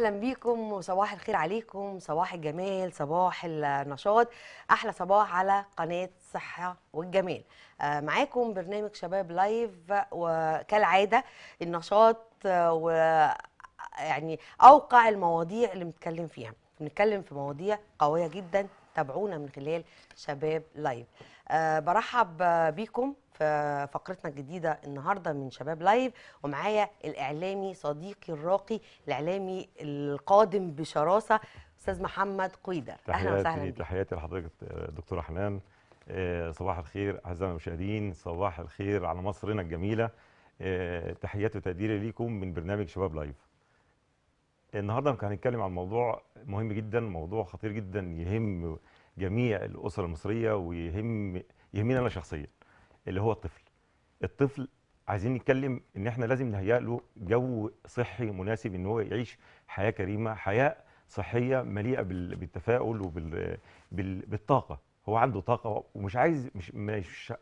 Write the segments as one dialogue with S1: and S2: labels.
S1: اهلا بيكم وصباح الخير عليكم صباح الجمال صباح النشاط احلى صباح على قناه صحه والجمال آه، معاكم برنامج شباب لايف وكالعاده النشاط و يعني اوقع المواضيع اللي بنتكلم فيها بنتكلم في مواضيع قويه جدا تابعونا من خلال شباب لايف أه برحب بيكم في فقرتنا الجديدة النهاردة من شباب لايف ومعايا الإعلامي صديقي الراقي الإعلامي القادم بشراسة أستاذ محمد قويدر أهلا وسهلا بك
S2: تحياتي لحضرتك آه، دكتورة حنان آه، صباح الخير أعزائي المشاهدين صباح الخير على مصرنا الجميلة آه، تحياتي وتقديري ليكم من برنامج شباب لايف النهارده هنتكلم عن موضوع مهم جدا موضوع خطير جدا يهم جميع الاسر المصريه ويهم يهمني انا شخصيا اللي هو الطفل الطفل عايزين نتكلم ان احنا لازم نهيئ له جو صحي مناسب ان هو يعيش حياه كريمه حياه صحيه مليئه بالتفاؤل وبالطاقه هو عنده طاقه ومش عايز مش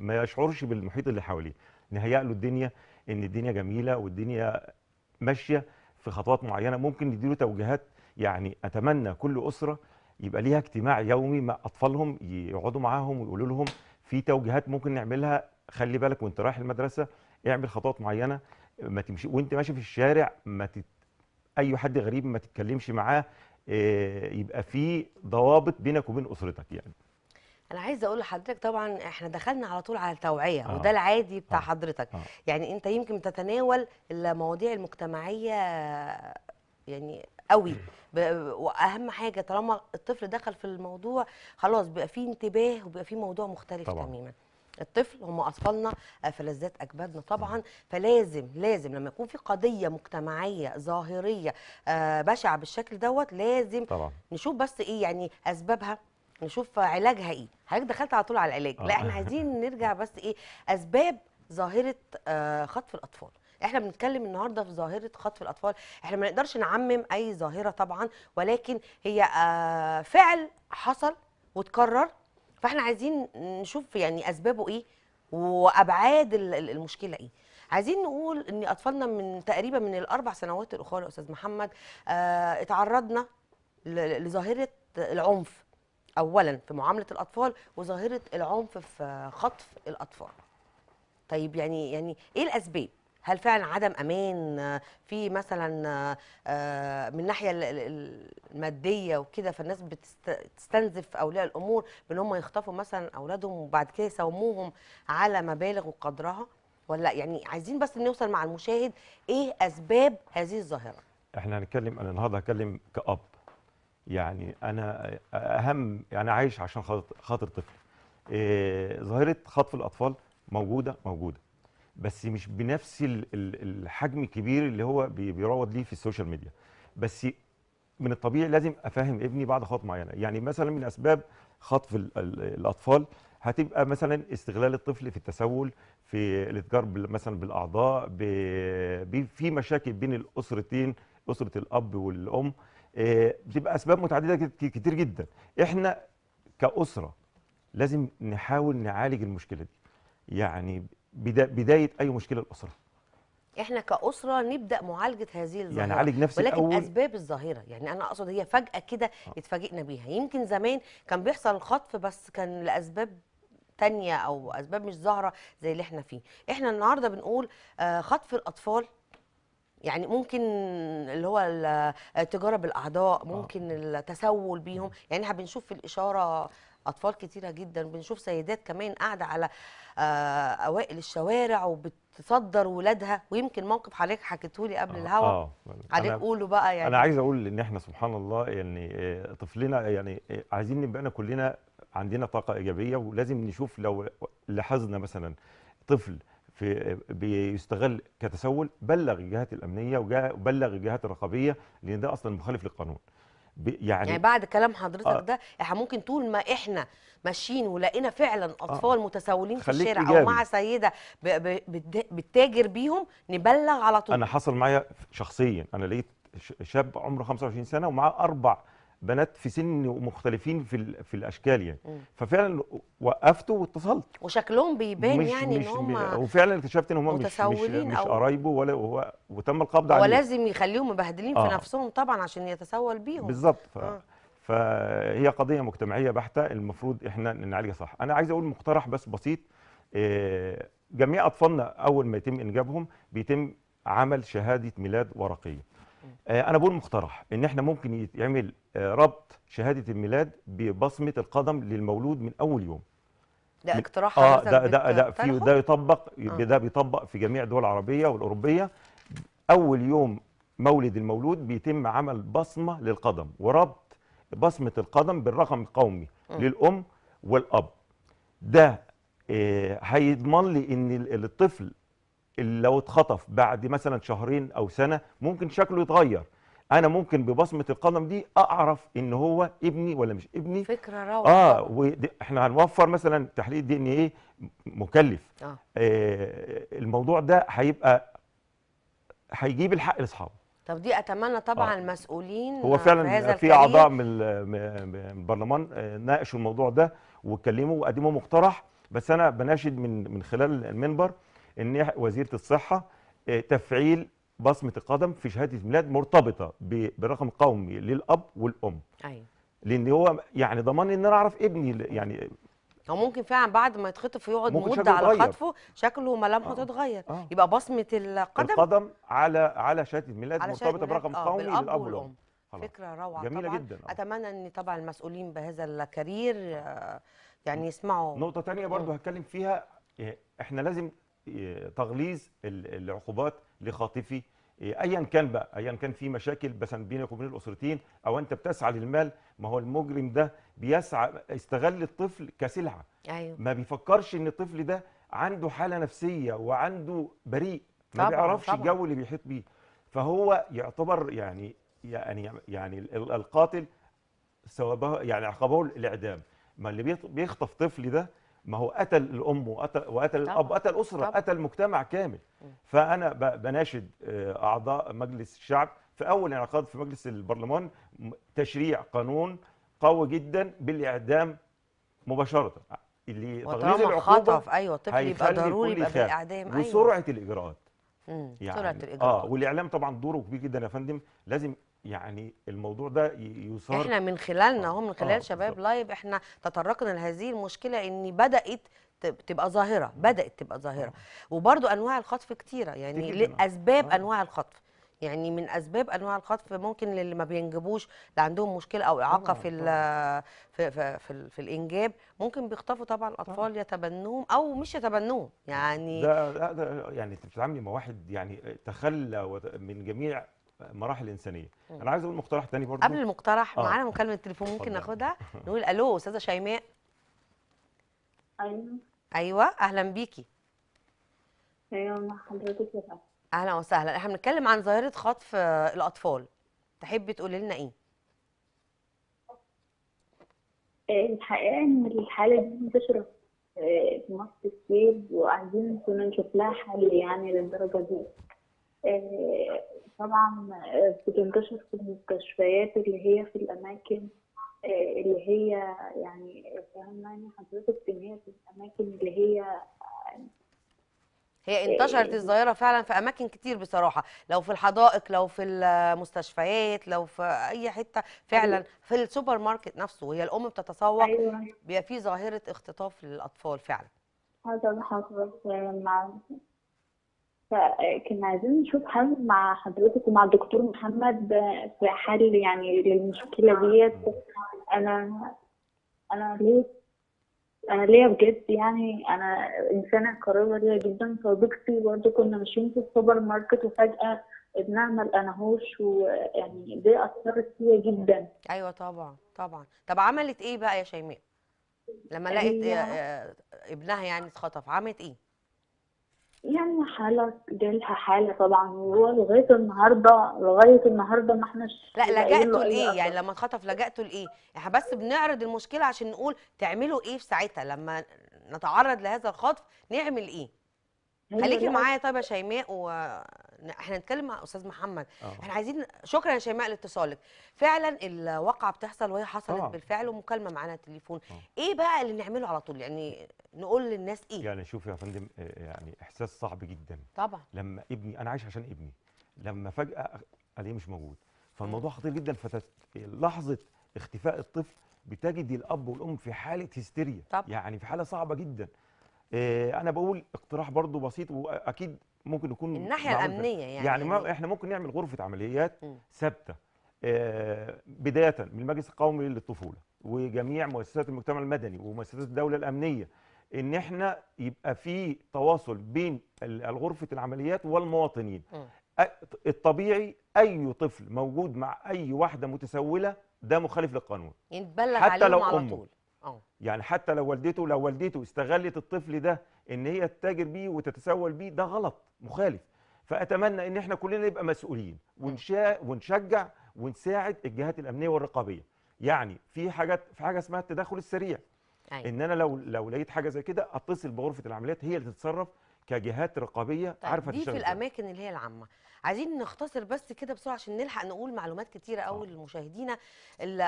S2: ما يشعرش بالمحيط اللي حواليه نهيئ له الدنيا ان الدنيا جميله والدنيا ماشيه في خطوات معينه ممكن نديله توجيهات يعني اتمنى كل اسره يبقى ليها اجتماع يومي مع اطفالهم يقعدوا معاهم ويقولوا لهم في توجيهات ممكن نعملها خلي بالك وانت رايح المدرسه اعمل خطوات معينه ما تمشي وانت ماشي في الشارع ما تت... اي حد غريب ما تتكلمش معاه آه، يبقى في ضوابط بينك وبين اسرتك يعني
S1: انا عايزه اقول لحضرتك طبعا احنا دخلنا على طول على التوعيه آه. وده العادي بتاع آه. حضرتك آه. يعني انت يمكن تتناول المواضيع المجتمعيه يعني قوي واهم حاجه طالما الطفل دخل في الموضوع خلاص بيبقى فيه انتباه وبيبقى فيه موضوع مختلف طبعا. تماما الطفل هم اطفالنا آه، فلذات اجدادنا طبعا فلازم لازم لما يكون في قضيه مجتمعيه ظاهريه آه، بشعه بالشكل دوت لازم طبعا. نشوف بس ايه يعني اسبابها نشوف علاجها ايه حضرتك دخلت على طول على العلاج لا آه. احنا عايزين نرجع بس ايه اسباب ظاهره آه خطف الاطفال احنا بنتكلم النهارده في ظاهره خطف الاطفال احنا ما نقدرش نعمم اي ظاهره طبعا ولكن هي آه فعل حصل وتكرر فاحنا عايزين نشوف يعني اسبابه ايه وابعاد المشكله ايه عايزين نقول ان اطفالنا من تقريبا من الاربع سنوات الاخرى يا استاذ محمد آه، اتعرضنا لظاهره العنف اولا في معامله الاطفال وظاهره العنف في خطف الاطفال طيب يعني يعني ايه الاسباب هل فعلا عدم امان في مثلا آه، من الناحيه الماديه وكده فالناس بتستنزف اولياء الامور بان هم يخطفوا مثلا اولادهم وبعد كده يساوموهم على مبالغ وقدرها ولا يعني عايزين بس نوصل مع المشاهد ايه اسباب هذه الظاهره
S2: احنا هنتكلم انا النهارده هتكلم كاب يعني انا اهم يعني عايش عشان خاطر خاطر طفل إيه ظاهره خطف الاطفال موجوده موجوده بس مش بنفس الحجم الكبير اللي هو بيروض ليه في السوشيال ميديا بس من الطبيعي لازم افهم ابني بعد خطوات معينه يعني مثلا من اسباب خطف الاطفال هتبقى مثلا استغلال الطفل في التسول في الاتجار مثلا بالاعضاء في مشاكل بين الاسرتين اسره الاب والام آه، بتبقى اسباب متعدده كتير جدا احنا كاسره لازم نحاول نعالج المشكله دي يعني بدايه اي مشكله الاسره
S1: احنا كاسره نبدا معالجه هذه الظاهره يعني عالج نفسك ولكن الأول. اسباب الظاهره يعني انا اقصد هي فجاه كده آه. اتفاجئنا بيها يمكن زمان كان بيحصل الخطف بس كان لاسباب تانية او اسباب مش ظاهره زي اللي احنا فيه احنا النهارده بنقول آه، خطف الاطفال يعني ممكن اللي هو التجاره بالاعضاء آه. ممكن التسول بيهم يعني احنا بنشوف في الاشاره اطفال كتيره جدا بنشوف سيدات كمان قاعده على آه، اوائل الشوارع وبتصدر ولادها ويمكن موقف حضرتك حكيته لي قبل آه، الهوا آه.
S2: عليك قوله بقى يعني انا عايز اقول ان احنا سبحان الله يعني طفلنا يعني عايزين نبقى كلنا عندنا طاقه ايجابيه ولازم نشوف لو لاحظنا مثلا طفل في بيستغل كتسول بلغ الجهات الامنيه وبلغ الجهات الرقابيه لان ده اصلا مخالف للقانون يعني يعني بعد
S1: كلام حضرتك آه ده احنا ممكن طول ما احنا ماشيين ولقينا فعلا آه. اطفال آه متسولين في الشارع او مع سيده بتتاجر بيهم نبلغ على طول انا
S2: حصل معايا شخصيا انا لقيت شاب عمره 25 سنه ومعاه اربع بنات في سن مختلفين في في الاشكال يعني مم. ففعلا وقفته واتصلت
S1: وشكلهم بيبان مش يعني مش ان هم
S2: وفعلا اكتشفت ان هم مش مش, مش قرايبه ولا هو وتم القبض عليه ولازم
S1: يخليهم مبهدلين آه. في نفسهم طبعا عشان يتسول بيهم بالظبط
S2: ف... آه. فهي قضيه مجتمعيه بحته المفروض احنا نعالجها صح انا عايز اقول مقترح بس بسيط آه، جميع اطفالنا اول ما يتم انجابهم بيتم عمل شهاده ميلاد ورقيه آه، انا بقول مقترح ان احنا ممكن يتعمل آه، ربط شهاده الميلاد ببصمه القدم للمولود من اول يوم
S1: ده اقتراح اه ده ده ده في ده
S2: يطبق آه. ده بيطبق في جميع الدول العربيه والاوروبيه اول يوم مولد المولود بيتم عمل بصمه للقدم وربط بصمه القدم بالرقم القومي م. آه. للام والاب ده هيضمن لي ان الطفل لو اتخطف بعد مثلا شهرين او سنه ممكن شكله يتغير انا ممكن ببصمه القلم دي اعرف ان هو ابني ولا مش ابني فكره روعه اه واحنا هنوفر مثلا تحليل دي ان ايه مكلف آه. آه الموضوع ده هيبقى هيجيب الحق لاصحابه
S1: طب دي اتمنى طبعا آه. المسؤولين هو فعلا في, في اعضاء
S2: من البرلمان آه، ناقشوا الموضوع ده واتكلموا وقدموا مقترح بس انا بناشد من من خلال المنبر ان وزيره الصحه آه، تفعيل بصمه القدم في شهاده الميلاد مرتبطه برقم قومي للاب والام ايوه لان هو يعني ضمان ان انا اعرف ابني يعني
S1: هو ممكن فعلا بعد ما يتخطف يقعد مده على خطفه شكله وملامحه آه. تتغير آه. يبقى بصمه القدم القدم
S2: على على شهاده الميلاد على مرتبطه برقم آه. قومي للاب والام, والأم.
S1: فكره روعه جميله طبعًا. جدا اتمنى ان طبعا المسؤولين بهذا الكارير آه، يعني يسمعوا نقطه
S2: ثانيه برضو هتكلم فيها آه، احنا لازم تغليظ العقوبات لخاطفي إيه، ايا كان بقى ايا كان في مشاكل بس بينك وبين الاسرتين او انت بتسعى للمال ما هو المجرم ده بيسعى استغل الطفل كسلعه أيوة. ما بيفكرش ان الطفل ده عنده حاله نفسيه وعنده بريء ما طبعًا بيعرفش طبعًا. الجو اللي بيحيط بيه فهو يعتبر يعني يعني يعني القاتل ثوابه يعني عقابه الاعدام ما اللي بيخطف طفل ده ما هو قتل الام وقتل, وقتل الاب قتل اسره قتل مجتمع كامل فانا بناشد آه، اعضاء مجلس الشعب في اول انعقاد في مجلس البرلمان تشريع قانون قوي جدا بالاعدام مباشره اللي تغليظ العقوبه ايوه طفل يبقى ضروري يبقى بالاعدام ايوه وسرعه الاجراءات يعني سرعه آه، الاجراءات اه والاعلام طبعا دوره كبير جدا يا فندم لازم يعني الموضوع ده
S1: يثار احنا من خلالنا آه. اهو من خلال آه شباب لايف احنا تطرقنا لهذه المشكله ان بدات تبقى ظاهره بدات تبقى ظاهره آه. وبرده انواع الخطف كتيره يعني لاسباب آه. انواع الخطف يعني من اسباب انواع الخطف ممكن للي ما بينجبوش اللي عندهم مشكله او اعاقه في في, في في في الانجاب ممكن بيخطفوا طبعا الاطفال يتبنوهم او مش يتبنوهم يعني ده,
S2: ده يعني انت بتتعاملي مع واحد يعني تخلى من جميع مراحل انسانيه مم. انا عايز اقول مقترح تاني برضه قبل المقترح آه. معانا
S1: مكالمه تليفون ممكن ناخدها نقول الو استاذه شيماء ايوه ايوه اهلا بيكي ايوه اهلا وسهلا احنا بنتكلم عن ظاهره خطف آه، الاطفال تحبي تقولي لنا ايه
S3: آه، الحقيقه ان الحاله دي منتشره آه، في مصر كتير وعايزين كنا نشوف لها حل يعني للدرجه دي طبعا آه، بتنتشر في المستشفيات اللي هي في الأماكن آه، اللي هي يعني يعني حضرتك إن هي في الأماكن اللي هي آه، هي انتشرت الظاهره
S1: فعلا في اماكن كتير بصراحه لو في الحدائق لو في المستشفيات لو في اي حته فعلا أيوة. في السوبر ماركت نفسه وهي الام بتتسوق أيوة. بيبقى في ظاهره اختطاف للاطفال فعلا
S3: هذا اللي حصل مع فكنا عايزين نشوف حل مع حضرتك ومع الدكتور محمد في حل يعني للمشكلة ديت أنا أنا ليه أنا ليا بجد يعني أنا إنسانة قريبة ليا جدا صديقتي برضه كنا ماشيين في السوبر ماركت وفجأة ابنها ما انهوش ويعني دي اثرت فيا جدا
S1: ايوه طبعا طبعا طب عملت ايه بقى يا شيماء لما لقيت آه، آه، ابنها يعني اتخطف عملت ايه
S3: يعني حالة جالها حالة طبعا وهو لغاية النهاردة لغاية النهاردة ما احناش لا لجأتوا لإيه
S1: يعني لما انخطف لجأتوا لإيه؟ احنا بس بنعرض المشكلة عشان نقول تعملوا إيه في ساعتها لما نتعرض لهذا الخطف نعمل إيه؟ خليكي معايا طيب يا شيماء و احنا هنتكلم مع استاذ محمد أوه. احنا عايزين شكرا يا شيماء لاتصالك فعلا الواقعه بتحصل وهي حصلت أوه. بالفعل ومكالمه معانا تليفون أوه. ايه بقى اللي نعمله على طول يعني
S2: نقول للناس ايه يعني شوف يا فندم آه، يعني احساس صعب جدا طبعا لما ابني انا عايش عشان ابني لما فجاه الاقيه مش موجود فالموضوع خطير جدا فلحظه اختفاء الطفل بتجد الاب والام في حاله هستيريا يعني في حاله صعبه جدا آه، انا بقول اقتراح برضو بسيط واكيد ممكن يكون الناحيه الامنيه يعني يعني ما يعني. احنا ممكن نعمل غرفه عمليات ثابته آه، بدايه من المجلس القومي للطفوله وجميع مؤسسات المجتمع المدني ومؤسسات الدوله الامنيه ان احنا يبقى في تواصل بين غرفه العمليات والمواطنين م. الطبيعي اي طفل موجود مع اي واحده متسوله ده مخالف للقانون
S1: يتبلغ حتى لو على طول. أه.
S2: يعني حتى لو والدته لو والدته استغلت الطفل ده ان هي تتاجر بيه وتتسول بيه ده غلط مخالف فاتمنى ان احنا كلنا نبقى مسؤولين ونشا ونشجع ونساعد الجهات الامنيه والرقابيه يعني في حاجات في حاجه اسمها التدخل السريع أي. أيوة. ان انا لو لو لقيت حاجه زي كده اتصل بغرفه العمليات هي اللي تتصرف كجهات رقابيه طيب عارفه دي في الاماكن
S1: اللي هي العامه عايزين نختصر بس كده بسرعه عشان نلحق نقول معلومات كتيره قوي آه. لمشاهدينا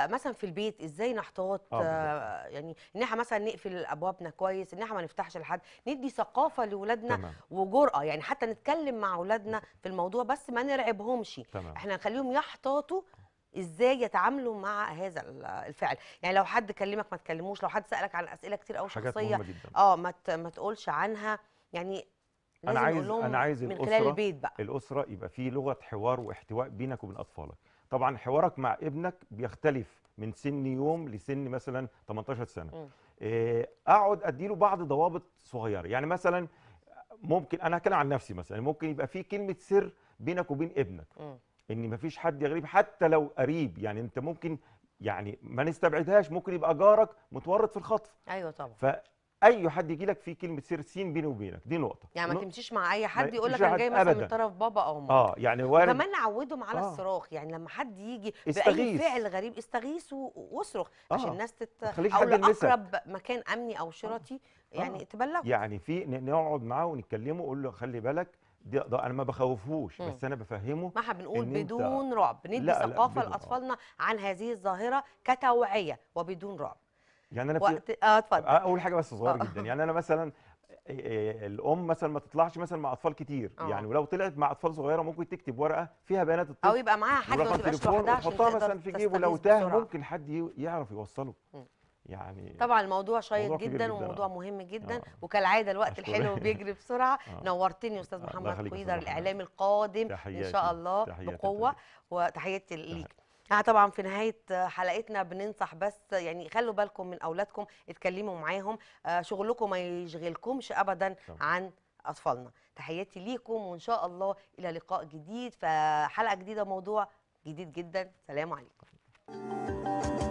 S1: مثلا في البيت ازاي نحتاط آه،, آه يعني ان احنا مثلا نقفل ابوابنا كويس ان احنا ما نفتحش لحد ندي ثقافه لاولادنا وجرأه يعني حتى نتكلم مع اولادنا في الموضوع بس ما نرعبهمش احنا نخليهم يحتاطوا ازاي يتعاملوا مع هذا الفعل يعني لو حد كلمك ما تكلموش لو حد سالك عن اسئله كتير قوي شخصيه اه ما تقولش عنها يعني انا عايز انا عايز من الاسره خلال البيت بقى.
S2: الاسره يبقى في لغه حوار واحتواء بينك وبين اطفالك طبعا حوارك مع ابنك بيختلف من سن يوم لسن مثلا 18 سنه إيه اقعد اديله بعض ضوابط صغيره يعني مثلا ممكن انا هتكلم عن نفسي مثلا ممكن يبقى في كلمه سر بينك وبين ابنك م. ان مفيش حد غريب حتى لو قريب يعني انت ممكن يعني ما نستبعدهاش ممكن يبقى جارك متورط في الخطف
S1: ايوه طبعا
S2: اي حد يجي لك في كلمه سر سين بيني وبينك دي نقطه يعني ما تمشيش
S1: مع اي حد يقول لك انا جاي مثلا من طرف بابا او ماما اه يعني وارد كمان نعودهم على آه. الصراخ يعني لما حد يجي باي فعل غريب استغيث واصرخ آه. عشان الناس تت او اقرب مكان امني او شرطي آه. يعني آه. تبلغه
S2: يعني في نقعد معاه ونتكلمه اقول له خلي بالك ده, ده انا ما بخوفهوش بس انا بفهمه ما احنا بنقول إن بدون رعب ندي ثقافه لاطفالنا
S1: عن هذه الظاهره كتوعيه وبدون رعب
S2: يعني انا وقت اه اتفضل اول آه، حاجه بس صغيره آه. جدا يعني انا مثلا آه، الام مثلا ما تطلعش مثلا مع اطفال كتير أوه. يعني ولو طلعت مع اطفال صغيره ممكن تكتب ورقه فيها بيانات الطفل او يبقى معاها حاجه ما تبقاش لوحدها تحطها مثلا في جيبه لو تاه ممكن حد يعرف يوصله م. يعني
S1: طبعا الموضوع شيق جدا, وموضوع آه. مهم جدا آه. وكالعاده الوقت الحلو بيجري بسرعه آه. نورتني يا استاذ محمد كويدر الاعلامي القادم تحياتي. ان شاء الله بقوه وتحياتي ليك اه طبعا في نهايه حلقتنا بننصح بس يعني خلوا بالكم من اولادكم اتكلموا معاهم آه شغلكم ما يشغلكمش ابدا عن اطفالنا تحياتي ليكم وان شاء الله الى لقاء جديد فحلقه جديده موضوع جديد جدا سلام عليكم